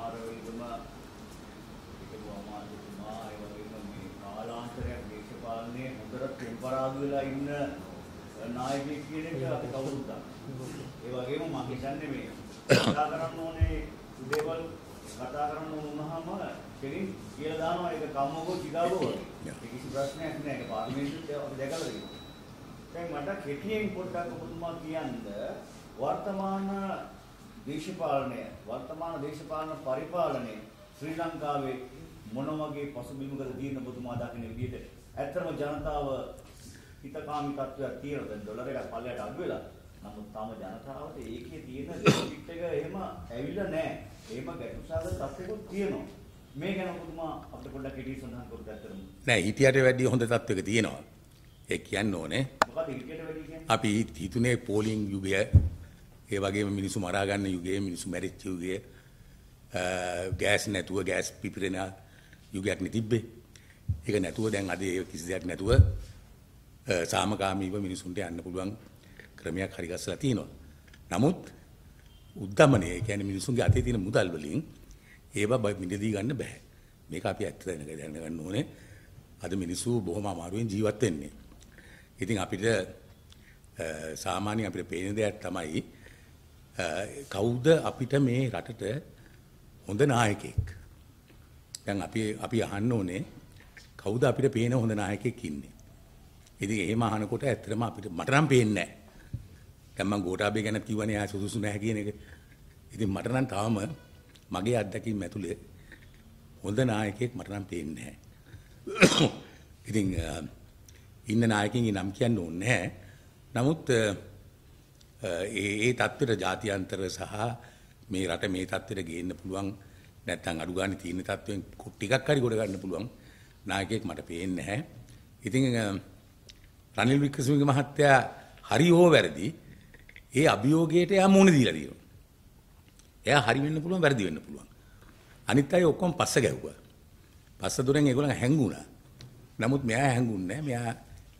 කුමාරවරුම එකතු අමාත්‍යතුමා ඒ වගේම මේ කාලාන්තරයක් දේශපාලනයේ හොඳට පෙම්පරාදු වෙලා ඉන්න නායකයෙක් කියන එක අපි කවුරුත් දන්නවා. ඒ වගේම මම හිතන්නේ මේ කතා කරන්න ඕනේ දේවල් කතා කරන්න වුණාම කෙලින් කියලා දානවා ඒක කම්මකෝ චිදාවෝ වගේ. ඒක කිසි ප්‍රශ්නයක් නෑ. ඒක පාර්ලිමේන්තුවේ අපි දැකලා තියෙනවා. දැන් මට කෙටියෙන් පොඩ්ඩක් ඔබතුමා කියන්න වර්තමාන දේශපාලනය වර්තමාන දේශපාලන පරිපාලනය ශ්‍රී ලංකාවේ මොන වගේ පසුබිමකට දින ඔබතුමා දකින විදිහට ඇත්තම ජනතාව හිතකාමී තත්ත්වයක් තියෙනවා දැන් ඩොලර් එකක් පල්ලයට අඩු වෙලා නමුත් තාම ජනතාවට ඒකේ තියෙන ඩෙපිට් එක එහෙම ඇවිල්ලා නැහැ එහෙම ගැටුසාගත තත්ත්වයක් තියෙනවා මේ ගැන ඔබතුමා අපිට පොඩ්ඩක් හිතේ සඳහන් කරගත්තම නෑ හිතියට වැඩිය හොඳ තත්ත්වයක තියෙනවා ඒ කියන්න ඕනේ අපි හිතුනේ පෝලිං යුගය ඒ වගේම මිනිස්සු මරා ගන්න යුගයේ මිනිස්සු මැරිච්ච යුගයේ ගෑස් නැතුව ගෑස් පිපිරෙන යුගයක් නේ තිබ්බේ. ඒක නැතුව දැන් අද ඒ කිසි දෙයක් නැතුව සාමකාමීව මිනිසුන්ට යන්න පුළුවන් ක්‍රමයක් හරි ගස්සලා තියෙනවා. නමුත් උද්දමනය කියන්නේ මිනිසුන්ගේ අතේ තියෙන මුදල් වලින් ඒවා මිලදී ගන්න බෑ. මේක අපි ඇත්ත දැනගෙන ගන්න ඕනේ. අද මිනිස්සු බොහොම අමාරුවෙන් ජීවත් වෙන්නේ. ඉතින් අපිට සාමාන්‍යයෙන් අපිට පේන දෙයක් තමයි කවුද අපිට මේ රටට හොඳ නායකෙක්? දැන් අපි අපි අහන්න ඕනේ කවුද අපිට පේන හොඳ නායකෙක් ඉන්නේ? ඉතින් එහෙම අහනකොට ඇත්තටම අපිට මට නම් පේන්නේ නැහැ. දැන් මම ගෝඨාභය ගැන කිව්වනේ ආ සුදුසු නැහැ කියන එක. ඉතින් මට නම් තාම මගේ අත්දැකීම් ඇතුලේ හොඳ නායකයෙක් මට නම් පේන්නේ නැහැ. ඉතින් ඉන්න නායකින්ගේ නම් කියන්න ඕනේ නැහැ. නමුත් ඒ ඒ තත්ත්වෙට ජාත්‍යන්තර සහ මේ රට මේ තත්ත්වෙට ගේන්න පුළුවන් නැත්තම් අඩු ගන්න තියෙන තත්ත්වෙන් ටිකක් හරි ගොඩ ගන්න පුළුවන් නායකයෙක් මට පේන්නේ නැහැ. ඉතින් රනිල් වික්‍රමසිංහ මහත්තයා හරි හෝ වැරදි ඒ අභියෝගයට එයා මුහුණ දීලා තියෙනවා. එයා හරි වෙන්න පුළුවන් වැරදි වෙන්න පුළුවන්. අනිත් අය ඔක්කොම පස්ස ගැහුවා. පස්ස දුරෙන් ඒගොල්ලන් හැංගුණා. නමුත් මෙයා හැංගුන්නේ නැහැ. මෙයා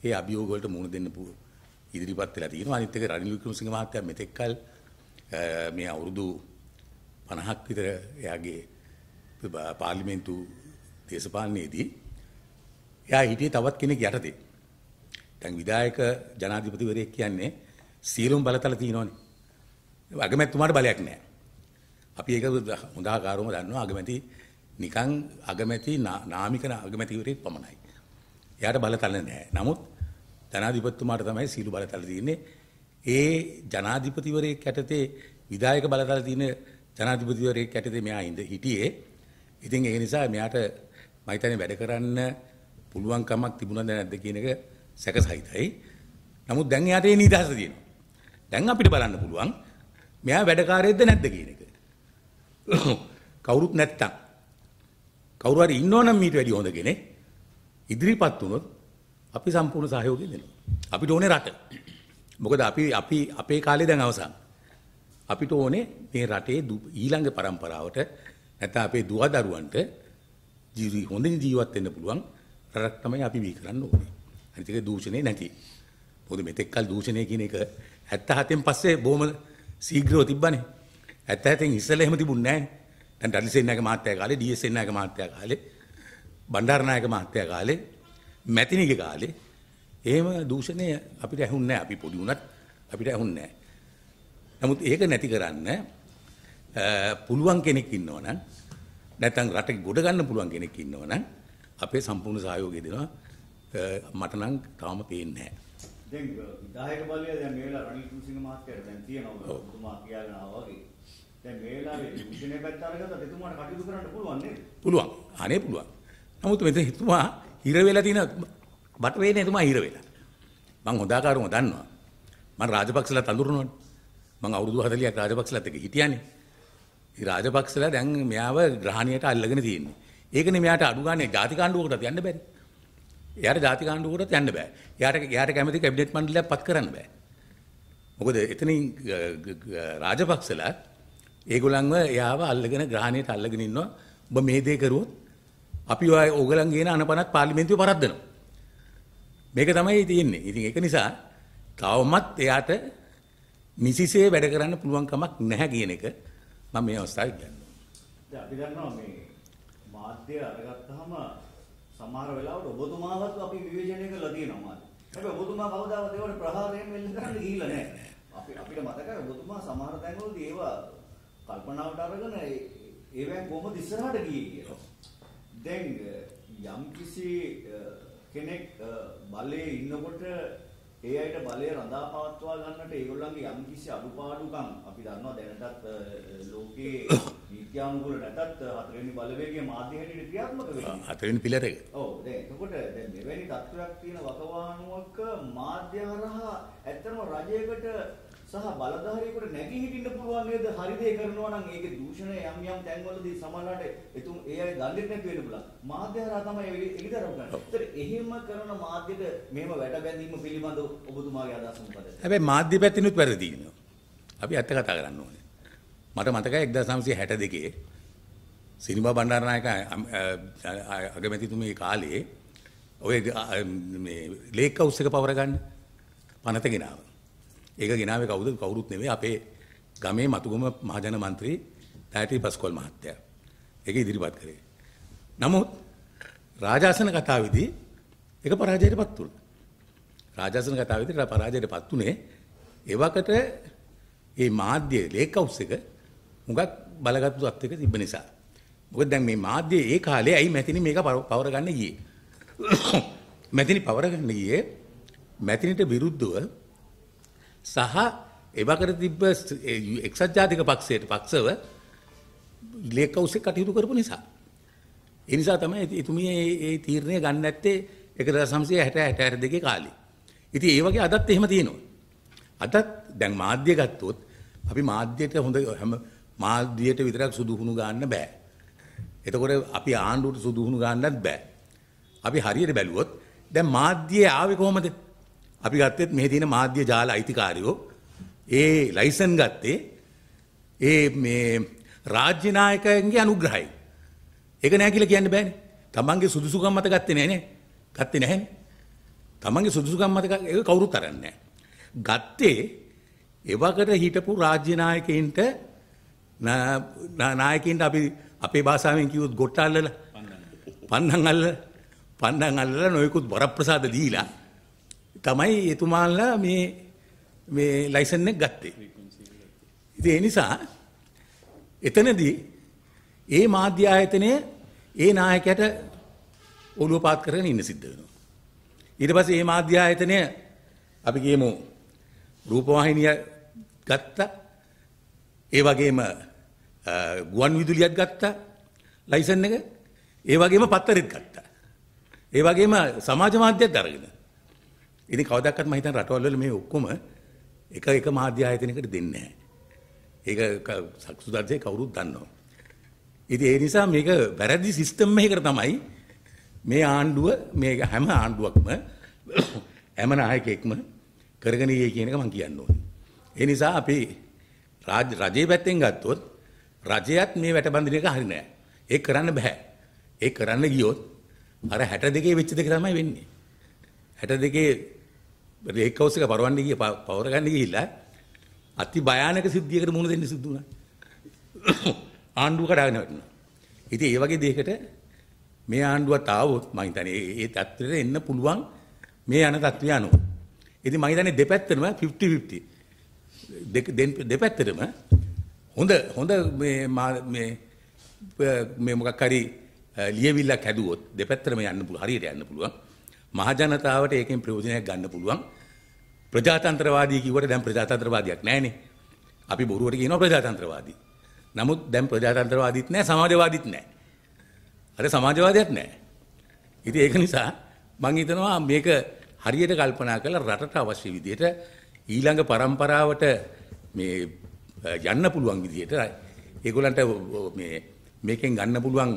ඒ අභියෝග වලට මුහුණ දෙන්න පුළුවන්. ඉදිරිපත් වෙලා තියෙනවා. අනිත් එක රනිල් වික්‍රමසිංහ මහත්තයා මෙතෙක් කල මේ අවුරුදු 50ක් විතර එයාගේ පාර්ලිමේන්තු දේශපාලනයේදී එයා හිටියේ තවත් කෙනෙක් යටතේ. දැන් විධායක ජනාධිපතිවරයෙක් කියන්නේ සියලුම බලතල තියෙනවනේ. අගමැතිතුමාට බලයක් නැහැ. අපි ඒක හොඳාකාරවම දන්නවා අගමැති නිකන් අගමැති නාමික අගමැතිවරයෙක් පමණයි. එයාට බලතල නැහැ. නමුත් ජනාධිපතිතුමාට තමයි සීළු බලතල තියෙන්නේ. ඒ ජනාධිපතිවරයෙක් යටතේ විධායක බලතල තියෙන ජනාධිපතිවරයෙක් යටතේ මෙයා ඉඳ හිටියේ. ඉතින් ඒ නිසා මෙයාට මම හිතන්නේ වැඩ කරන්න පුළුවන්කමක් තිබුණාද නැද්ද කියන එක සැකසහිතයි. නමුත් දැන් එයාට ඒ නිදහස තියෙනවා. දැන් අපිට බලන්න පුළුවන් මෙයා වැඩකාරයෙක්ද නැද්ද කියන එක. කවුරුත් නැත්තම් කවුරු හරි ඉන්නවනම් මීට වැඩි හොඳ කෙනෙක් ඉදිරිපත් වුණොත් අපි සම්පූර්ණ සහයෝගය දෙනවා. අපිට ඕනේ රට. මොකද අපි අපි අපේ කාලේ දැන් අවසන්. අපිට ඕනේ මේ රටේ ඊළඟ પરම්පරාවට නැත්නම් අපේ දුව දරුවන්ට ජීවි හොඳින් ජීවත් වෙන්න පුළුවන් රටක් තමයි අපි මේ කරන්න ඕනේ. අනිත් එක දූෂණේ නැති. මොකද මෙතෙක් කල දූෂණය කියන එක 77න් පස්සේ බොහොම ශීඝ්‍රව තිබ්බනේ. 77න් ඉස්සෙල්ලා එහෙම තිබුණේ නැහැ. දැන් ඩල්සෙන් නායක මහත්තයා කාලේ, ඩීඑස් එන් නායක මහත්තයා කාලේ, බණ්ඩාරනායක මහත්තයා කාලේ මැතිනිගේ කාලේ එහෙම දූෂණය අපිට ඇහුන්නේ නැහැ. අපි පොඩි වුණත් අපිට ඇහුන්නේ නැහැ. නමුත් ඒක නැති කරන්න පුළුවන් කෙනෙක් ඉන්නවා නම් නැත්නම් රට ගොඩ ගන්න පුළුවන් කෙනෙක් ඉන්නවා නම් අපේ සම්පූර්ණ සහයෝගය දෙනවා. මට නම් තාම පේන්නේ නැහැ. දැන් විධායක බලය දැන් මේ වෙලාව රනිල් කුසිංහ මහත්තයාට දැන් තියෙනවා. ඔබතුමා කියාගෙන ආවා වගේ. දැන් මේ වෙලාවේ විෂණය පැත්ත අරගත්තත් එතුමාට කටයුතු කරන්න පුළුවන් නේද? පුළුවන්. අනේ පුළුවන්. නමුත් මෙතන හිතුවා හිර වෙලා තියෙන බට වේනේ එතුමා හිර වෙලා. මං හොදාකාරම දන්නවා. මං රාජපක්ෂලා තඳුරනවනේ. මං අවුරුදු 40ක් රාජපක්ෂලත් එක්ක හිටියානේ. ඉතින් රාජපක්ෂලා දැන් මෙයාව ග්‍රහණයට අල්ලගෙන තියෙන්නේ. ඒකනේ මෙයාට අඩු ගානේ ජාති කාණ්ඩුවකට යන්න බැරි. එයාට ජාති කාණ්ඩුවකට යන්න බෑ. එයාට එයාට කැමති කැබිනට් මණ්ඩලයක් පත් කරන්න බෑ. මොකද එතනින් රාජපක්ෂලා ඒගොල්ලන්ව එයාව අල්ලගෙන ග්‍රහණයට අල්ලගෙන ඉන්නවා. ඔබ මේ දේ කරුවොත් අපි ඔය ඕගලන් ගේන අනපනත් පාර්ලිමේන්තුවේ පරද්දනවා. මේක තමයි තියෙන්නේ. ඉතින් ඒක නිසා තවමත් එයාට නිසිසේ වැඩ කරන්න පුළුවන් කමක් නැහැ කියන එක මම මේ අවස්ථාවේ කියන්නවා. දැන් අපි දන්නවා මේ මාධ්‍ය අරගත්තාම සමහර වෙලාවට ඔබතුමාවත් අපි විවේචනය කරලා තියෙනවා මාධ්‍ය. හැබැයි ඔබතුමා කවදාවත් ඒවට ප්‍රහාරයෙන් මෙල්ල කරන්න ගිහිල්ලා නැහැ. අපි අපිට මතකයි ඔබතුමා සමහර තැන්වලදී ඒවා කල්පනාවට අරගෙන ඒ ඒවෙන් කොහොමද ඉස්සරහට ගියේ කියලා. දැන් යම් කිසි කෙනෙක් බලයේ ඉන්නකොට ඒ අයට බලය රඳා පවත්වා ගන්නට ඒගොල්ලන්ගේ යම් කිසි අඩුපාඩුකම් අපි දන්නවා දැනටත් ලෝකයේ නීත්‍යානුකූල නැතත් හතරවෙනි බලවේගයේ මාධ්‍ය හැටියට ක්‍රියාත්මක වෙනවා. හතරවෙනි පිලර එක. ඔව් දැන් එතකොට දැන් මෙවැනි තත්ත්වයක් තියෙන වකවානුවක මාධ්‍ය හරහා ඇත්තම රජයකට සහ බලධාරියෙකුට නැගී හිටින්න පුළුවන් නේද? හරි දේ කරනවා නම් ඒකේ දූෂණය යම් යම් තැන්වලදී සමහරවිට එතුම් ඒ අය දන්නේ නැති වෙන්න පුළුවන්. මාධ්‍ය හරහා තමයි එළිදරව් ගන්න. ඒතර එහෙම කරන මාධ්‍යට මෙහෙම වැට බැඳීම පිළිබඳව ඔබතුමාගේ අදහස මොකද? හැබැයි මාධ්‍ය පැත්තෙනුත් වැරදි ඉන්නවා. අපි ඇත්ත කතා කරන්න ඕනේ. මට මතකයි 1962 සිරිබා බණ්ඩාරනායක අගමැතිතුමේ කාලේ ඔය මේ ලේක් හවුස් එක පවර ගන්න පනත ගෙනාවා. ඒක ගෙනාවේ කවුද කවුරුත් නෙවෙයි අපේ ගමේ මතුගම මහජන මන්ත්‍රී දයටි පස්කොල් මහත්තයා. ඒක ඉදිරිපත් කරේ. නමුත් රාජාසන කතාවේදී ඒක පරාජයටපත් වුණා. රාජාසන කතාවේදී පරාජයටපත් උනේ එවකට මේ මාධ්‍ය ලේක් හවුස් එක හුඟක් බලගත්තු තත්ත්වයක තිබ්බ නිසා. මොකද දැන් මේ මාධ්‍ය ඒ කාලේ ඇයි මැතිනි මේක පවර ගන්න ගියේ? මැතිනි පවර ගන්න ගියේ මැතිනිට විරුද්ධව සහ එවකට තිබ්බ එක්සත් ජාතික පක්ෂයට පක්ෂව ලේක් කවුසේ කටයුතු කරපු නිසා. ඒ නිසා තමයි එතුමිය ඒ තීරණය ගන්න ඇත්තේ 1960 62 කාලේ. ඉතින් ඒ වගේ අදත් එහෙම තියෙනවා. අදත් දැන් මාධ්‍ය ගත්තොත් අපි මාධ්‍යයට හොඳ හැම මාධ්‍යයට විතරක් සුදුහුණු ගන්න බෑ. එතකොට අපි ආණ්ඩුවට සුදුහුණු ගන්නත් බෑ. අපි හරියට බැලුවොත් දැන් මාධ්‍යයේ ආවේ කොහොමද? අපි ගත්තෙත් මේ තියෙන මාධ්‍ය ජාල අයිතිකාරයෝ ඒ ලයිසන් ගත්තේ ඒ මේ රාජ්‍ය නායකයන්ගේ අනුග්‍රහයෙන්. ඒක නෑ කියලා කියන්න බෑනේ. තමන්ගේ සුදුසුකම් මත ගත්තේ නෑනේ. ගත්තේ නැහැනේ. තමන්ගේ සුදුසුකම් මත ඒක කවුරුත් අරන්නේ නෑ. ගත්තේ එවකට හිටපු රාජ්‍ය නායකයින්ට නායකයින්ට අපි අපේ භාෂාවෙන් කිව්වොත් ගොට්ට අල්ලලා පන්නන් අල්ලලා පන්නන් අල්ලලා නොයෙකුත් වරප්‍රසාද දීලා තමයි එතුමාලා මේ මේ ලයිසන් එක ගත්තේ. ඉතින් ඒ නිසා එතනදී ඒ මාධ්‍ය ආයතනය ඒ නායකයට ඔළුව පාත් කරගෙන ඉන්න සිද්ධ වෙනවා. ඊට පස්සේ මේ මාධ්‍ය ආයතනය අපි කියමු රූපවාහිනිය ගත්තා. ඒ වගේම ගුවන් විදුලියත් ගත්තා ලයිසන් එක. ඒ වගේම පත්තරෙත් ගත්තා. ඒ වගේම සමාජ මාධ්‍යත් අරගෙන. ඉතින් කවදාවත් මම හිතන්නේ රටවල් වල මේ ඔක්කොම එක එක මාධ්‍ය ආයතනයකට දෙන්නේ නැහැ. ඒක සුදර්ශයේ කවුරුත් දන්නවා. ඉතින් ඒ නිසා මේක වැරදි සිස්ටම් එකකට තමයි මේ ආණ්ඩුව මේ හැම ආණ්ඩුවක්ම හැම නායකයෙක්ම කරගෙන ගියේ කියන එක මම කියන්න ඕනේ. ඒ නිසා අපි රාජ්‍ය රජයේ පැත්තෙන් ගත්තොත් රජයත් මේ වැටබඳින එක හරි නෑ. ඒක කරන්න බෑ. ඒක කරන්න ගියොත් අර 62 වෙච්ච දෙක තමයි වෙන්නේ. 62 රේක් හවුස් එක පරවන්න ගිය පවර ගන්න ගිහිල්ලා අති භයානක සිද්ධියකට මුහුණ දෙන්න සිද්ධ වුණා. ආණ්ඩුව කඩාගෙන වැටුණා. ඉතින් ඒ වගේ දෙයකට මේ ආණ්ඩුවත් ආවොත් මම හිතන්නේ ඒ තත්ත්වයට එන්න පුළුවන් මේ යන තත්ත්වය අනුව. ඉතින් මම හිතන්නේ දෙපැත්තම 50 50 දෙපැත්තටම හොඳ හොඳ මේ මේ මේ මොකක් හරි ලියවිල්ලක් හැදුවොත් දෙපැත්තටම යන්න පුළුවන් හරියට යන්න පුළුවන්. මහජනතාවට ඒකෙන් ප්‍රයෝජනයක් ගන්න පුළුවන්. ප්‍රජාතන්ත්‍රවාදී කිව්වට දැන් ප්‍රජාතන්ත්‍රවාදියක් නැහැනේ. අපි බොරුවට කියනවා ප්‍රජාතන්ත්‍රවාදී. නමුත් දැන් ප්‍රජාතන්ත්‍රවාදීත් නැහැ සමාජවාදීත් නැහැ. අර සමාජවාදයක් නැහැ. ඉතින් ඒක නිසා මම හිතනවා මේක හරියට කල්පනා කරලා රටට අවශ්‍ය විදිහට ඊළඟ પરම්පරාවට මේ යන්න පුළුවන් විදිහට ඒගොල්ලන්ට මේ මේකෙන් ගන්න පුළුවන්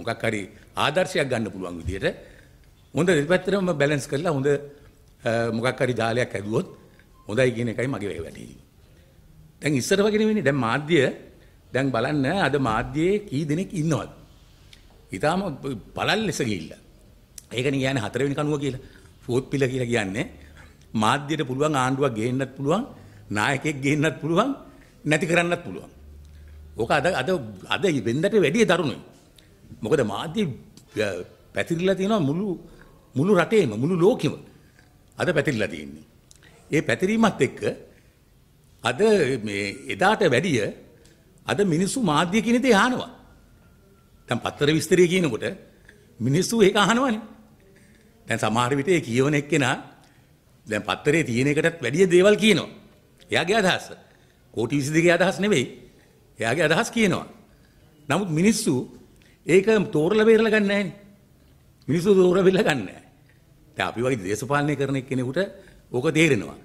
මොකක් හරි ආදර්ශයක් ගන්න පුළුවන් විදිහට හොඳ දෙපැත්තටම බැලන්ස් කරලා හොඳ මොකක් හරි ජාලයක් ඇදුවොත් හොඳයි කියන එකයි මගේ වැය වැටහීම. දැන් ඉස්සර වගේ නෙවෙයි දැන් මාධ්‍ය දැන් බලන්න අද මාධ්‍යයේ කී දෙනෙක් ඉන්නවද? ඊටාම පළල් ලෙස ගිහිල්ලා. ඒකනේ කියන්නේ හතරවෙනි කණුව කියලා. ෆෝත් පිල කියලා කියන්නේ මාධ්‍යයට පුළුවන් ආණ්ඩුවක් ගේන්නත් පුළුවන්, නායකයෙක් ගේන්නත් පුළුවන්, නැති කරන්නත් පුළුවන්. ඕක අද අද අද වෙන්දට වැඩිය දරුණුයි. මොකද මාධ්‍ය පැතිරිලා තියෙනවා මුළු මුළු රටේම මුළු ලෝකෙම අද පැතිරලා තියෙන්නේ. ඒ පැතිරීමත් එක්ක අද මේ එදාට වැඩිය අද මිනිස්සු මාධ්‍ය කියන දේ අහනවා. දැන් පතර විස්තරය කියනකොට මිනිස්සු ඒක අහනවනේ. දැන් සමහර විට ඒ කියවන එක්කෙනා දැන් පත්තරේ තියෙන එකටත් වැඩිය දේවල් කියනවා. එයාගේ අදහස. කෝටි 22ගේ අදහස් නෙවෙයි. එයාගේ අදහස් කියනවා. නමුත් මිනිස්සු ඒක තෝරලා බේරලා ගන්න නැහැ නේ. මිනිස්සු තෝරලා බේරලා ගන්න නැහැ. දැන් අපි වගේ දේශපාලනය කරන කෙනෙකුට ඕක තේරෙනවා.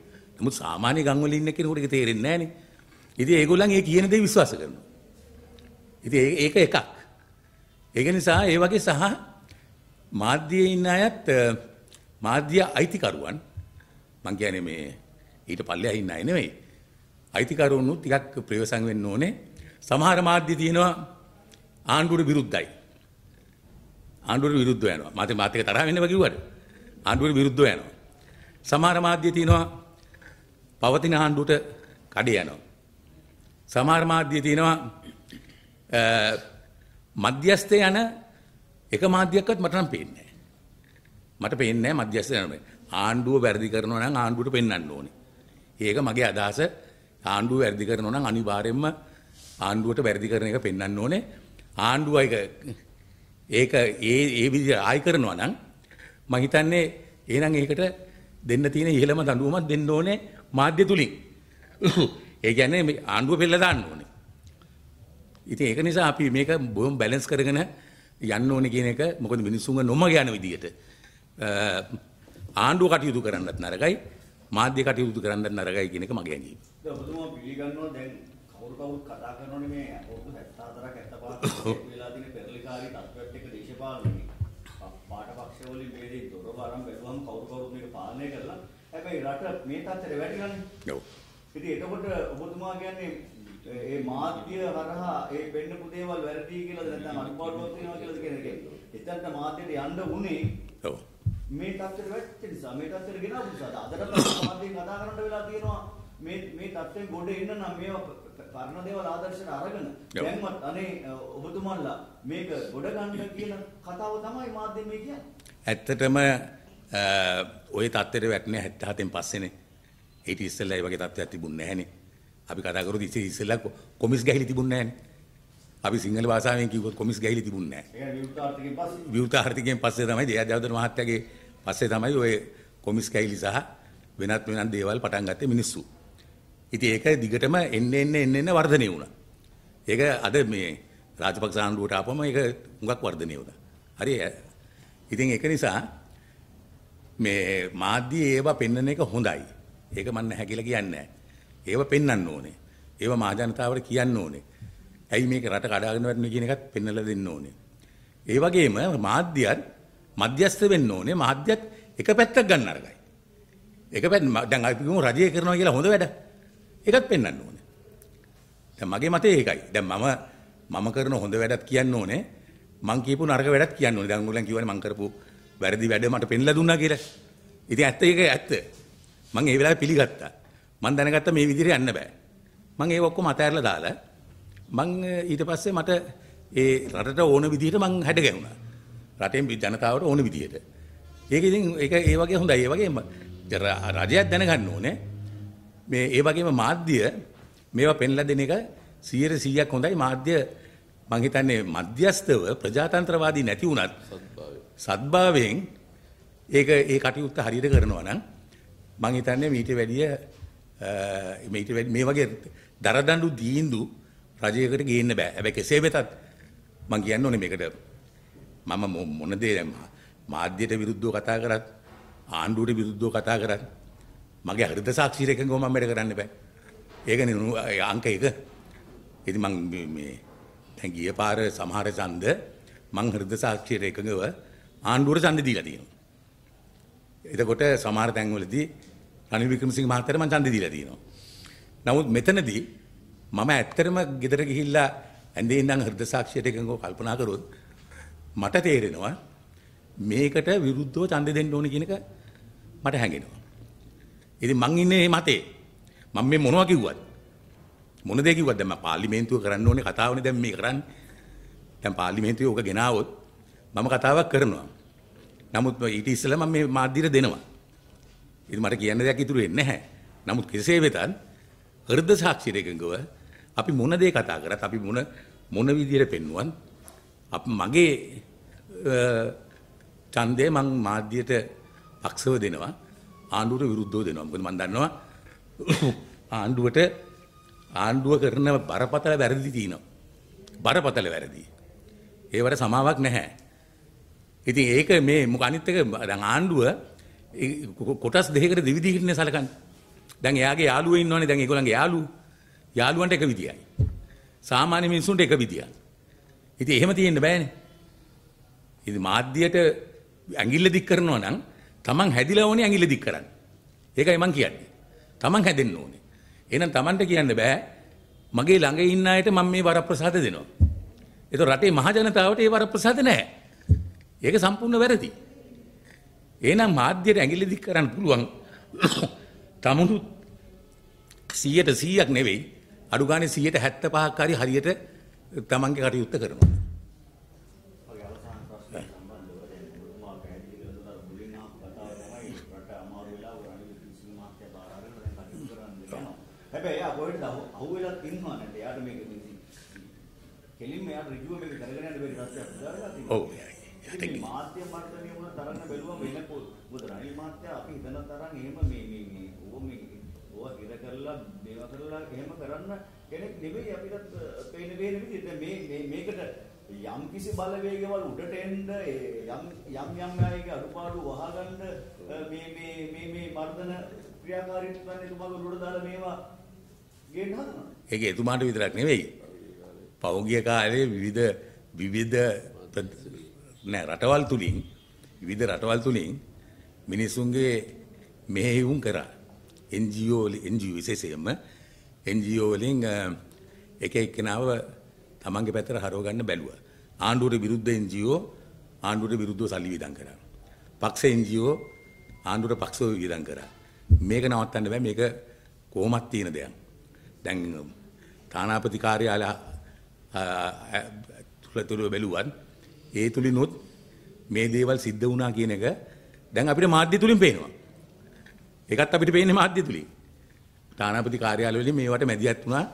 නමුත් සාමාන්‍ය ගම් වල ඉන්න කෙනෙකුට ඒක තේරෙන්නේ නැහනේ. ඉතින් ඒගොල්ලන් ඒ කියන දේ විශ්වාස කරනවා. ඉතින් ඒක එකක්. ඒක නිසා ඒ වගේ සහ මාධ්‍යයේ ඉන්න අයත් මාධ්‍ය අයිතිකරුවන් මං කියන්නේ මේ ඊට පල්ලෙහා ඉන්න අය නෙමෙයි. අයිතිකරුවන්ු ටිකක් ප්‍රවේශම් වෙන්න ඕනේ. සමහර මාධ්‍ය තියෙනවා ආණ්ඩුවට විරුද්ධයි. ආණ්ඩුවට විරුද්ධව යනවා. මාතේ මාතේ තරහ වෙන්නව කිව්වට. ආණ්ඩුවට විරුද්ධව යනවා. සමහර මාධ්‍ය තියෙනවා පවතින ආණ්ඩුවට කඩේ යනවා. සමහර මාධ්‍ය තියෙනවා මධ්‍යස්ථය යන එක මාධ්‍යයක්වත් මට නම් පේන්නේ නැහැ. මට පේන්නේ නැහැ මධ්‍යස්ථය යන ආණ්ඩුව වැරදි කරනවා නම් ආණ්ඩුවට පෙන්වන්න ඕනේ. ඒක මගේ අදහස ආණ්ඩුව වැරදි කරනවා නම් අනිවාර්යයෙන්ම ආණ්ඩුවට වැරදි කරන එක පෙන්වන්න ඕනේ. ආණ්ඩුව ඒක ඒ ඒ විදිහට ආයි කරනවා නම් මං හිතන්නේ එහෙනම් ඒකට දෙන්න තියෙන ඉහළම දඬුවමක් දෙන්න ඕනේ මාධ්‍ය තුලින්. ඒ කියන්නේ මේ ආණ්ඩුව පෙළලා දාන්න ඕනේ. ඉතින් ඒක නිසා අපි මේක බොහොම බැලන්ස් කරගෙන යන්න ඕනේ කියන එක මොකද මිනිස්සුන්ව නොමග යන විදිහට ආණ්ඩුව කටයුතු කරන්නත් නරකයි මාධ්‍ය කටයුතු කරන්නත් නරකයි කියන එක මගේ ඇඟීම. දැන් ඔබතුමා පිළිගන්නවා දැන් කවුරු කවුරු කතා කරනෝනේ මේ අවුරුදු 74ක් 75ක් වෙලා තියෙන පෙරලිකාරී තත්ත්වයක් එක දේශපාලන වලින් මේකදී දොර බාරම් බැලුවම කවුරු කවුරුත් මේක පාලනය කළා. හැබැයි රට මේ තත්ත්වයට වැටිලානේ. ඔව්. ඉතින් එතකොට ඔබතුමා කියන්නේ ඒ මාධ්‍ය හරහා ඒ වෙන්නපු දේවල් වැරදි කියලාද නැත්නම් අනුපාඩුවක් තියෙනවා කියලාද කියන එක. එතනට මාධ්‍යට යන්න උනේ. ඔව්. මේ තත්ත්වයට වැටෙච්ච නිසා මේ තත්ත්වයට ගෙනාවු නිසා අදට මාධ්‍ය කතා කරන්න වෙලා තියෙනවා. මේ මේ තත්ත්වෙන් ගොඩ එන්න නම් මේවා පරණ දේවල් ආදර්ශයට අරගෙන දැන්වත් අනේ ඔබතුමාලා මේක ගොඩ ගන්න කියන කතාව තමයි මාධ්‍ය මේ කියන්නේ. ඇත්තටම ওই தත්තරේ වැටුනේ 77න් පස්සේනේ. ඒක ඉස්සෙල්ලා ඒ වගේ தත්ත්වයක් තිබුණේ නැහනේ. අපි කතා කරු ඉතින් ඉස්සෙල්ලා කොමිස් ගහලා තිබුණේ නැහනේ. අපි සිංහල භාෂාවෙන් කිව්වොත් කොමිස් ගහලා තිබුණේ නැහැ. ඒක විවෘතාර්ථකයෙන් පස්සේ විවෘතාර්ථකයෙන් පස්සේ තමයි ජයදවදන මහත්තයාගේ පස්සේ තමයි ওই කොමිස් කැයිලි සහ වෙනත් වෙනත් දේවල් පටන් ගත්තේ මිනිස්සු. ඉතින් ඒක දිගටම එන්න එන්න එන්න එන්න වර්ධනය වුණා. ඒක අද මේ රාජපක්ෂ ආණ්ඩුවට ආපම ඒක හුඟක් වර්ධනය වුණා. හරි. ඉතින් ඒක නිසා මේ මාධ්‍ය ඒවා පෙන්වන එක හොඳයි. ඒක මම නැහැ කියලා කියන්නේ නැහැ. ඒව පෙන්වන්න ඕනේ. ඒව මහජනතාවට කියන්න ඕනේ. ඇයි මේක රට කඩාගෙන වැටෙන්නේ කියන එකත් පෙන්වලා දෙන්න ඕනේ. ඒ වගේම මාධ්‍යයත් මධ්‍යස්ථ වෙන්න ඕනේ. මාධ්‍යත් එක පැත්තක් ගන්න අරගයි. එක පැත්ත දැන් අපි කියමු රජය කරනවා කියලා හොඳ වැඩ. ඒකත් පෙන්වන්න ඕනේ. දැන් මගේ මතය ඒකයි. දැන් මම මම කරන හොඳ වැඩක් කියන්න ඕනේ. මං කියපු නරක වැඩක් කියන්න ඕනේ. දැන් උගලන් කියවනේ මං කරපු වැරදි වැඩ මට පෙන්ලා දුන්නා කියලා. ඉතින් ඇත්ත ඒක ඇත්ත. මං ඒ වෙලාවේ පිළිගත්තා. මං දැනගත්තා මේ විදිහට යන්න බෑ. මං ඒක ඔක්කොම අතහැරලා දාලා මං ඊට පස්සේ මට ඒ රටට ඕන විදිහට මං හැඩගැහුණා. රටෙන් ජනතාවට ඕන විදිහට. ඒක ඉතින් ඒක ඒ වගේ හොඳයි. ඒ වගේම රජයක් දැනගන්න ඕනේ. මේ ඒ වගේම මාධ්‍ය මේවා පෙන්ලා දෙන එක සියයට සීයක් හොඳයි මාධ්‍ය මංහිතන්නේ මධ්‍යස්ථව ප්‍රජාතන්ත්‍රවාදී නැති වුණත් සත්භාවයෙන් ඒක ඒ කටයුත්ත හරියට කරනවා නම් මංහිතන්නේ මීට වැඩිය මීට වැඩ මේ වගේ දරදඩු දීන්දු රජයකට ගේන්න බෑ ඇබැ කෙසේ වෙතත් මං කියන්න ඕන මේකට මම මොනදේ දැම මාධ්‍යයට විරුද්ධෝ කතා කරත් ආණ්ඩුවට විරුද්ධෝ කතා කරත් මගේ හරිද සාක්ෂීරයක ගොමම් වැඩ කරන්න බෑ ඒක අංක එක ඉතින් මං මේ දැන් ගිය පාර සමහර ඡන්ද මං හෘද සාක්ෂියට එකඟව ආණ්ඩුවට ඡන්ද දීලා තියෙනවා. එතකොට සමහර තැන්වලදී රනිල් වික්‍රමසිංහ මහත්තයාට මං ඡන්ද දීලා තියෙනවා. නමුත් මෙතනදී මම ඇත්තටම ගෙදර ගිහිල්ලා ඇඳේ ඉඳන් හෘද සාක්ෂියට එකඟව කල්පනා කරොත් මට තේරෙනවා මේකට විරුද්ධව ඡන්ද දෙන්න ඕනේ කියන එක මට හැඟෙනවා. ඉතින් මං ඉන්නේ මතේ. මම මේ මොනවා කිව්වත් මොන දේ කිව්වද දැන් මම පාර්ලිමේන්තුව කරන්න ඕනේ කතාවනේ දැන් මේ කරන්නේ. දැන් පාර්ලිමේන්තුවේ ඕක ගෙනාවොත් මම කතාවක් කරනවා. නමුත් ඊට ඉස්සෙල්ලා මම මේ මාධ්‍යර දෙනවා. ඉතින් මට කියන්න දෙයක් ඉතුරු වෙන්නේ නැහැ. නමුත් කෙසේ වෙතත් හෘද සාක්ෂියට එකඟව අපි මොන දේ කතා කරත් අපි මොන මොන විදියට පෙන්වුවත් අප මගේ ඡන්දය මං මාධ්‍යයට පක්ෂව දෙනවා ආණ්ඩුවට විරුද්ධව දෙනවා. මොකද මම දන්නවා ආණ්ඩුවට ආණ්ඩුව කරන බරපතල වැරදි තියෙනවා. බරපතල වැරදි. ඒවට සමාවක් නැහැ. ඉතින් ඒක මේ මොක අනිත් එක දැන් ආණ්ඩුව කොටස් දෙකකට දෙවිදිහකින් සැලකන්නේ. දැන් එයාගේ යාළුවෝ ඉන්නවනේ දැන් ඒගොල්ලන්ගේ යාළුවෝ. යාළුවන්ට එක විදියයි. සාමාන්‍ය මිනිසුන්ට එක විදියයි. ඉතින් එහෙම තියෙන්න බෑනේ. ඉතින් මාධ්‍යයට ඇඟිල්ල දික් කරනවා නම් තමන් හැදිලා ඕනේ ඇඟිල්ල දික් කරන්න. ඒකයි මම කියන්නේ. තමන් හැදෙන්න ඕනේ. එහෙනම් Tamanට කියන්න බෑ මගේ ළඟ ඉන්න අයට මම මේ වරප්‍රසාද දෙනවා. ඒක රටේ මහජනතාවට ඒ වරප්‍රසාද නැහැ. ඒක සම්පූර්ණ වැරදි. එහෙනම් මාධ්‍යයට ඇඟිලි දික් කරන්න පුළුවන්. තමනුත් 100ට 100ක් නෙවෙයි අඩු ගානේ 175ක් හරි හරියට තමන්ගේ කටයුත්ත කරනවා. හැබැයි එයා කොහෙටද අහුවෙලා ඉන්නවා නේද? එයාට මේක කෙලින්ම එයාට ඍජුව මේක කරගෙන යන්න බැරි තත්ත්වයක් උදාරලා තියෙනවා. ඔව්. ඉතින් මාත්‍ය මර්ධනය වුණ තරන්න බැලුවම වෙනකොත් මොකද රනිල් මාත්‍ය අපි හිතන තරම් එහෙම මේ මේ මේ ඕව මේ ඕව හිර කරලා දේවා කරලා එහෙම කරන්න කෙනෙක් නෙවෙයි අපිට පේන වේන විදිහට මේ මේ මේකට යම් කිසි බලවේගවල උඩට එන්න යම් යම් යම් අයගේ අනුපාඩු වහගන්න මේ මේ මේ මේ මර්ධන ක්‍රියාකාරීත්වයන් එතුමාගේ උඩට දාලා මේවා ඒක එතුමාට විතරක් නෙවෙයි. පෞගිය කාලේ විවිධ විවිධ නෑ රටවල් තුලින් විවිධ රටවල් තුලින් මිනිසුන්ගේ මෙහෙයුම් කරා. NGO NGO විශේෂයෙන්ම NGO වලින් එක එක්කෙනාව තමන්ගේ පැත්තට හරව ගන්න බැලුවා. ආණ්ඩුවට විරුද්ධ NGO ආණ්ඩුවට විරුද්ධව සල්ලි විදන් කරා. පක්ෂ NGO ආණ්ඩුවට පක්ෂව විදන් කරා. මේක නවත්තන්න බෑ මේක කොහොමත් තියෙන දෙයක්. දැන් තානාපති කාර්යාලය තුළතුළු බැලුවත් ඒ තුලිනුත් මේ දේවල් සිද්ධ වුණා කියන එක දැන් අපිට මාධ්‍ය තුලින් පේනවා. ඒකත් අපිට පේන්නේ මාධ්‍ය තුලින්. තානාපති කාර්යාලය වලින් මේවට මැදිහත් වුණා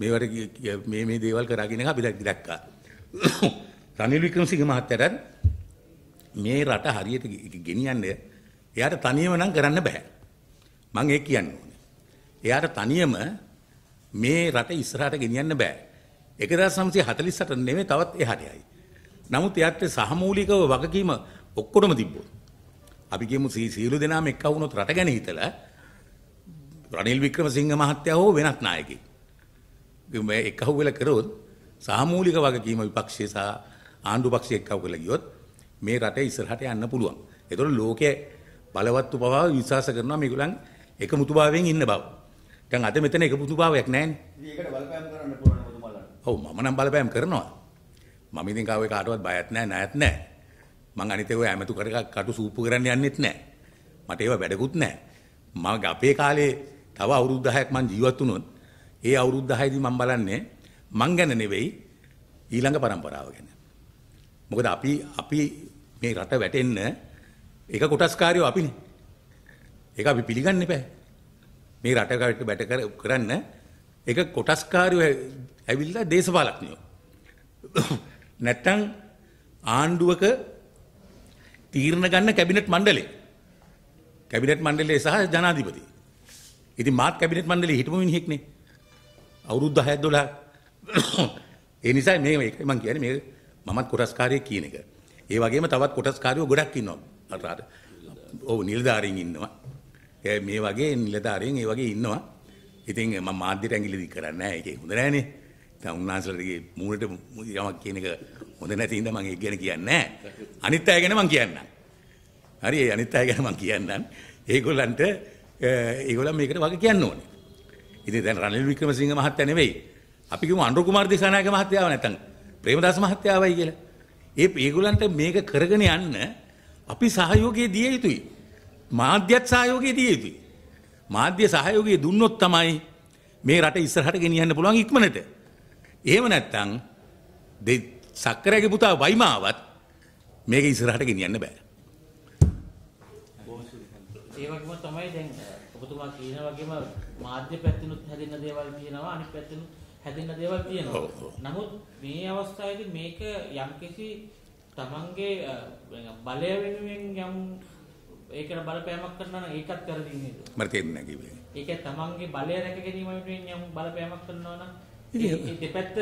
මේවට මේ මේ දේවල් කරා කියන එක අපි දැක්කා. රනිල් වික්‍රමසිංහ මහත්තයාට මේ රට හරියට ගෙනියන්න එයාට තනියම නම් කරන්න බෑ. මම ඒක කියන්නේ. එයාට තනියම මේ රට ඉස්සරහට ගෙනියන්න බෑ. 1948 නෙමෙයි තවත් එහාට යයි. නමුත් එයාට සහමූලිකව වගකීම ඔක්කොම තිබ්බොත්. අපි කියමු සීලු දෙනාම එක්ක වුණොත් රට ගැන හිතලා රනිල් වික්‍රමසිංහ මහත්තයා හෝ වෙනත් නායකයෙක්. මේ එක්කහුව වෙලා කරොත් සාමූලික වගකීම විපක්ෂය සහ ආණ්ඩු පක්ෂය එක්කහුව වෙලා ගියොත් මේ රටේ ඉස්සරහට යන්න පුළුවන්. ඒතකොට ලෝකයේ බලවත්තු පවා විශ්වාස කරනවා මේගොල්ලන් එකමුතුභාවයෙන් ඉන්න බව. දැන් අද මෙතන එකමුතුභාවයක් නැහැනේ. ඔව් මම නම් බලපෑම් කරනවා. මම ඉතින් කාවේ කාටවත් බයත් නැහැ, ණයත් නැහැ. මං අනිත් ඒවා ඇමතු කර කටු සූප්පු කරන්න යන්නෙත් නැහැ. මට ඒවා වැඩකුත් නැහැ. මම අපේ කාලේ තව අවුරුදු 10ක් මං ජීවත් වුණොත් ඒ අවුරුදු 10යිදී මම බලන්නේ මං ගැන නෙවෙයි ඊළඟ પરම්පරාව ගැන. මොකද අපි අපි මේ රට වැටෙන්න ඒක කොටස්කාරයෝ අපිනේ. ඒක අපි පිළිගන්න එපා. මේ රටකට බැට කරන්න එක කොටස්කාරයෝ ඇවිල්ලා දේශපාලඥයෝ. නැත්තම් ආණ්ඩුවක තීරණ ගන්න කැබිනට් මණ්ඩලය. කැබිනට් මණ්ඩලය සහ ජනාධිපති. ඉතින් මාත් කැබිනට් මණ්ඩලේ හිටපු මිනිහෙක්නේ. අවුරුදු 10 12. ඒ නිසා මේ මේකයි මම කියන්නේ මේ මමත් කොටස්කාරයෙක් කියන එක. ඒ වගේම තවත් කොටස්කාරයෝ ගොඩක් ඉන්නවා. අර ඔව් නිලධාරීන් ඉන්නවා. මේ වගේ නිලධාරීන් ඒ වගේ ඉන්නවා. ඉතින් මම මාධ්‍යට ඇඟිලි දික් කරන්නේ නැහැ. ඒකේ හොඳ නැහනේ. දැන් උන්වහන්සේලාගේ මූණට යමක් කියන එක හොඳ නැති ඉඳ මම ඒක ගැන කියන්නේ නැහැ. අනිත් අය ගැන මම කියන්නම්. හරි ඒ අනිත් අය ගැන මම කියන්නම්. ඒගොල්ලන්ට ඒගොල්ලන් මේකට වගේ කියන්න ඕනේ. ඉතින් දැන් රනිල් වික්‍රමසිංහ මහත්තයා නෙවෙයි. අපි කිව්ව අනුර කුමාර දිසානායක මහත්තයාව නැත්තම් ප්‍රේමදාස මහත්තයාවයි කියලා. ඒ ඒගොල්ලන්ට මේක කරගෙන යන්න අපි සහයෝගය දිය යුතුයි. මාධ්‍යත් සහයෝගය දිය යුතුයි. මාධ්‍ය සහයෝගය දුන්නොත් තමයි මේ රට ඉස්සරහට ගෙනියන්න පුළුවන් ඉක්මනට. එහෙම නැත්නම් සක්කරගේ පුතා වයිමාවත් මේක ඉස්සරහට ගෙනියන්න බෑ. ඒ වගේම තමයි දැන් ඔබතුමා කියන වගේම මාධ්‍ය පැත්තෙනුත් හැදෙන දේවල් තියෙනවා අනිත් පැත්තෙනුත් හැදෙන දේවල් තියෙනවා. නමුත් මේ අවස්ථාවේදී මේක යම්කිසි තමන්ගේ බලය වෙනුවෙන් යම් ඒකට බලපෑමක් කරනවා නම් ඒකත් වැරදි නේද? මට තේරෙන්නේ නැහැ කිව්වේ. ඒක තමන්ගේ බලය රැක ගැනීම වෙනුවෙන් යම් බලපෑමක් කරනවා නම් ඒ දෙපැත්ත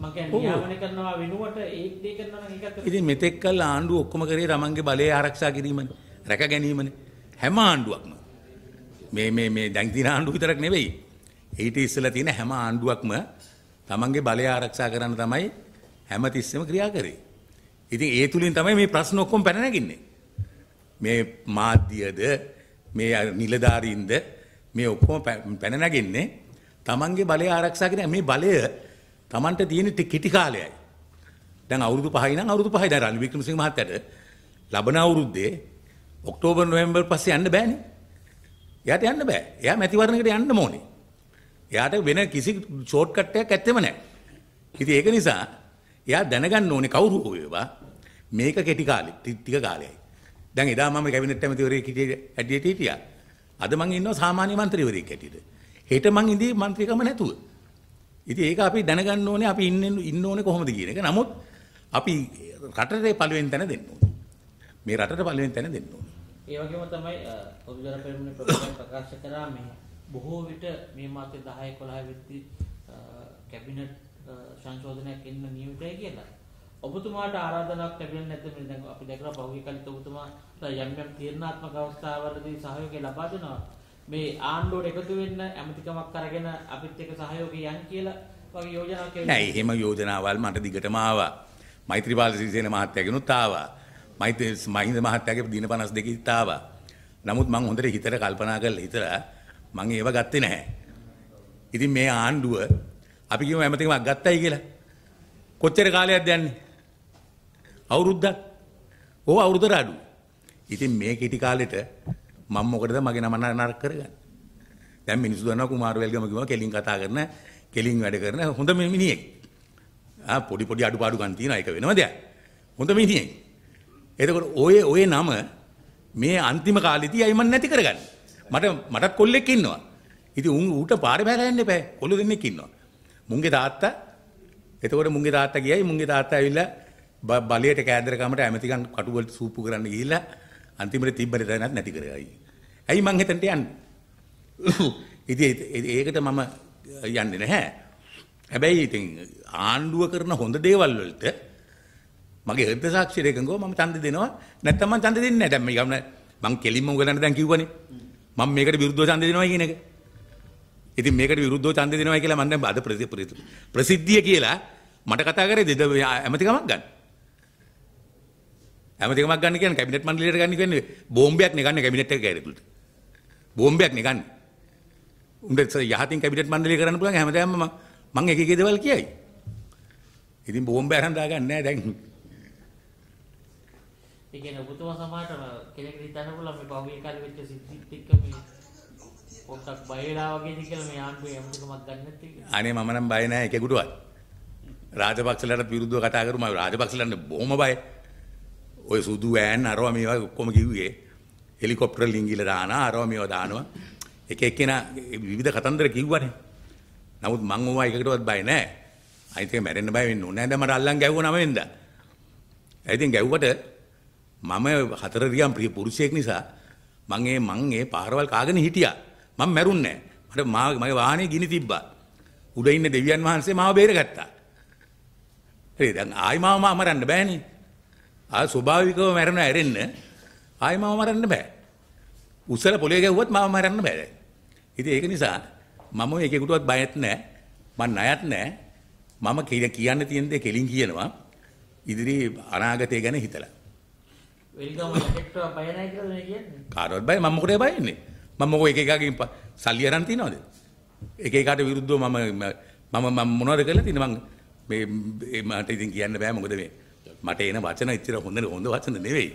මම කියන්නේ නියාමනය කරනවා වෙනුවට ඒ දේ කරනවා නම් ඒකත් ඉතින් මෙතෙක් කල් ආණ්ඩුව ඔක්කොම කරේ තමන්ගේ බලය ආරක්ෂා කිරීමනේ. රැක ගැනීමනේ. හැම ආණ්ඩුවක්ම මේ මේ මේ දැන් දින ආණ්ඩුව විතරක් නෙවෙයි. ඊට ඉස්සෙල්ලා තියෙන හැම ආණ්ඩුවක්ම තමන්ගේ බලය ආරක්ෂා කරන්න තමයි හැම තිස්සෙම ක්‍රියා කරේ. ඉතින් ඒ තුලින් තමයි මේ ප්‍රශ්න ඔක්කොම පැන නැගින්නේ. මේ මාධ්‍යද මේ නිලධාරීන්ද මේ ඔක්කොම පැන නැගෙන්නේ තමන්ගේ බලය ආරක්ෂා කරන මේ බලය තමන්ට තියෙන කෙටි කාලයයි. දැන් අවුරුදු 5යි නම් අවුරුදු 5යි දැන් රනිල් වික්‍රමසිංහ මහත්තයාට ලබන අවුරුද්දේ ඔක්තෝබර් නොවැම්බර් පස්සේ යන්න බෑනේ. එයාට යන්න බෑ. එයා මැතිවරණයකට යන්න ඕනේ. එයාට වෙන කිසි ෂෝට් කට් එකක් ඇත්තෙම නැහැ. ඉතින් ඒක නිසා එයා දැනගන්න ඕනේ කවුරු හෝ වේවා මේක කෙටි කාලෙ ටික කාලයයි. දැන් එදා මම කැබිනට් ඇමතිවරයෙක් හැටියට හිටියා. අද මම ඉන්නවා සාමාන්‍ය മന്ത്രിවරයෙක් හැටියට. හෙට මං ඉඳී മന്ത്രിකම නැතුව. ඉතින් ඒක අපි දැනගන්න ඕනේ අපි ඉන්නේ ඉන්න ඕනේ කොහොමද කියන එක. නමුත් අපි රටේ පළවෙනි තැන දෙන්න ඕනේ. මේ රටට පළවෙනි තැන දෙන්න ඕනේ. ඒ වගේම තමයි ඔබදර පෙරමුණේ ප්‍රකාශ ප්‍රකාශ කරා මේ බොහෝ විට මේ මාසේ 10 11 වෙද්දී කැබිනට් සංශෝධනයක් එන්න නියමිතයි කියලා. ඔබතුමාට ආරාධනාවක් ලැබෙන්නේ නැද්ද මේ දැන් අපි දැකලා පහුගිය කාලෙත් ඔබතුමාලා යම් යම් තීරණාත්මක අවස්ථාවලදී සහයෝගය ලබා දෙනවා මේ ආණ්ඩුවට එකතු වෙන්න ඇමතිකමක් අරගෙන අපිත් එක්ක සහයෝගය යන් කියලා වගේ යෝජනාවක් නෑ එහෙම යෝජනාවල් මට දිගටම ආවා මෛත්‍රීපාල සිරිසේන මහත්තයාගෙනුත් ආවා මෛත්‍රී මහින්ද මහත්තයාගේ දින 52කිත් ආවා නමුත් මං හොඳට හිතට කල්පනා කරලා හිතලා මං ඒව ගත්තේ නැහැ ඉතින් මේ ආණ්ඩුව අපි කියමු ඇමතිකමක් ගත්තයි කියලා කොච්චර කාලයක්ද යන්නේ අවුරුද්දක් ඕ අවුරුදර අඩු ඉතින් මේ කෙටි කාලෙට මම මොකටද මගේ නම නරක කරගන්න දැන් මිනිස්සු දන්නවා කුමාර වෙල්ගම කිව්වා කෙලින් කතා කරන කෙලින් වැඩ කරන හොඳ මිනිහෙක් ආ පොඩි පොඩි අඩුපාඩුකම් තියෙනවා ඒක වෙනම දෙයක් හොඳ මිනිහෙක් එතකොට ඔය ඔය නම මේ අන්තිම කාලෙදී අයි මන් නැති කරගන්න මට මටත් කොල්ලෙක් ඉන්නවා ඉතින් උන් ඌට පාරේ බහැරෙන්න එපා කොල්ල දෙන්නෙක් ඉන්නවා මුන්ගේ තාත්තා එතකොට මුන්ගේ තාත්තා ගියයි මුන්ගේ තාත්තා ඇවිල්ලා බලයට කෑදරකමට ඇමතිකන් කටුවල සූපු කරන්න ගිහිල්ලා අන්තිමට තිබ්බට දැනත් නැති කරගයි. ඇයි මං හිතන්ට යන්නේ? ඉතින් ඒකට මම යන්නේ නැහැ. හැබැයි ඉතින් ආණ්ඩුව කරන හොඳ දේවල් වලට මගේ හෘද සාක්ෂිය එකඟව මම ඡන්ද දෙනවා. නැත්නම් මම ඡන්ද දෙන්නේ නැහැ. දැන් මේ ගමන මං කෙලින්ම උගලන්න දැන් කිව්වනේ. මම මේකට විරුද්ධව ඡන්ද දෙනවා කියන එක. ඉතින් මේකට විරුද්ධව ඡන්ද දෙනවා කියලා මම දැන් අද ප්‍රසිද්ධිය කියලා මට කතා කරේ දෙද ඇමතිකමක් ගන්න. ඇමතිකමක් ගන්න කියන්නේ කැබිනට් මණ්ඩලයට ගන්න කියන්නේ බෝම්බයක් නේ ගන්න කැබිනට් එක කැරේතුලට. බෝම්බයක් නේ ගන්න. උඹට යහතින් කැබිනට් මණ්ඩලය කරන්න පුළුවන් හැමදාම මම මම එක එක දේවල් කියයි. ඉතින් බෝම්බ අරන් දාගන්නේ නැහැ දැන්. ඒ කියන්නේ ඔබතුමා සමහරට කෙනෙක් හිතන්න පුළුවන් මේ පෞද්ගලික කාර්ය වෙච්ච සිද්ධිත් එක්ක මේ පොඩ්ඩක් බය වෙලා වගේද කියලා මේ ආණ්ඩුවේ හැමතිකමක් ගන්න නැත්තේ. අනේ මම නම් බය නැහැ එකෙකුටවත්. රාජපක්ෂලට විරුද්ධව කතා කරු මම රාජපක්ෂලට බොහොම බයයි. ඔය සුදු ෑන් අරවා මේවා ඔක්කොම කිව්වේ හෙලිකොප්ටර් ලිංගිල දානවා අරවා මේවා දානවා එක එක්කෙනා විවිධ කතන්දර කිව්වනේ නමුත් මං ඕවා එකකටවත් බය නැහැ අයිතික මැරෙන්න බය වෙන්න ඕනේ දැන් මට අල්ලන් ගැව්ව නමෙන්ද ඉතින් ගැව්වට මම හතර දිගම් ප්‍රිය පුරුෂයෙක් නිසා මං ඒ මං ඒ පාරවල් කාගෙන හිටියා මං මැරුන්නේ නැහැ මට මගේ වාහනේ ගිනි තිබ්බා උඩ ඉන්න දෙවියන් වහන්සේ මාව බේරගත්තා හරි දැන් ආයි මාව මරන්න බෑනේ ආ ස්වභාවිකව මැරෙන ඇරෙන්න ආයෙ මම මරන්න බෑ. උසල පොළේ ගැහුවත් මම මරන්න බෑ දැන්. ඉතින් ඒක නිසා මම ඔය එකෙකුටවත් බයත් නෑ. මං ණයත් නෑ. මම කියන්න තියෙන දේ කෙලින් කියනවා. ඉදිරි අනාගතය ගැන හිතලා. වෙලිගම එකට බය නැහැ කියලා කියන්නේ. කාටවත් බය මම මොකටද බයන්නේ? මම මොකෝ එක එකකින් සල්ලි අරන් තියනවද? එක එකට විරුද්ධව මම මම මොනවද කරලා තියෙන්නේ මං මේ මට ඉතින් කියන්න බෑ මොකද මේ මට එන වචන ඉච්චර හොඳ හොඳ වචන නෙවෙයි.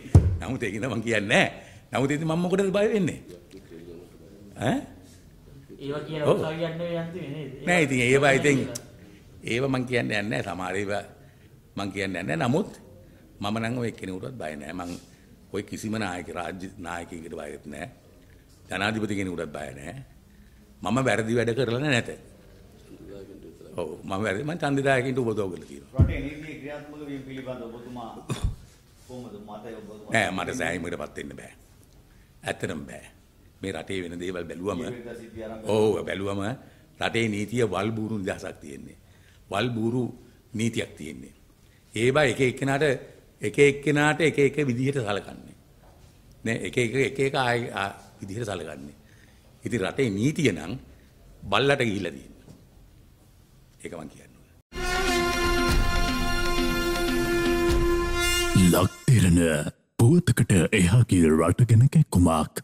නමුත් ඒක නම් කියන්නේ නැහැ. නමුත් ඉතින් මම මොකටද බය වෙන්නේ? ඈ? ඒවා කියන උසාවියක් නෙවෙයි අන්තිමේ නේද? නෑ ඉතින් ඒවා ඉතින් ඒවා මං කියන්නේ නැහැ. සමහර ඒවා මං කියන්නේ නැහැ. නමුත් මම නම් ඔය කෙනෙකුටවත් බය නැහැ. මං ඔය කිසිම නායක රාජ්‍ය නායකයෙකුට බයත් නැහැ. ජනාධිපති කෙනෙකුටත් බය නැහැ. මම වැරදි වැඩ කරලා නැත. ඔව් මම වැරදි මම චන්දිදායකින්ට උපදෝගල තියෙනවා. රටේ නීතිය ක්‍රියාත්මක වීම පිළිබඳ ඔබතුමා කොහොමද මතය ඔබතුමා? නෑ මට සෑහීමකටපත් වෙන්න බෑ. ඇත්තටම බෑ. මේ රටේ වෙන දේවල් බැලුවම ඔව් බැලුවම රටේ නීතිය වල්බూరు නිදහසක් තියෙන්නේ. වල්බూరు නීතියක් තියෙන්නේ. ඒවා එක එක්කෙනාට එක එක්කෙනාට එක එක විදිහට සලකන්නේ. නෑ එක එක එක එක ආය විදිහට සලකන්නේ. ඉතින් රටේ නීතිය නම් බල්ලට ගිහිලා තියෙන්නේ. ඒක මං කියන්න ලක්තිරණ පුවතකට එහා කිය රට ගැන කැක්කුමක්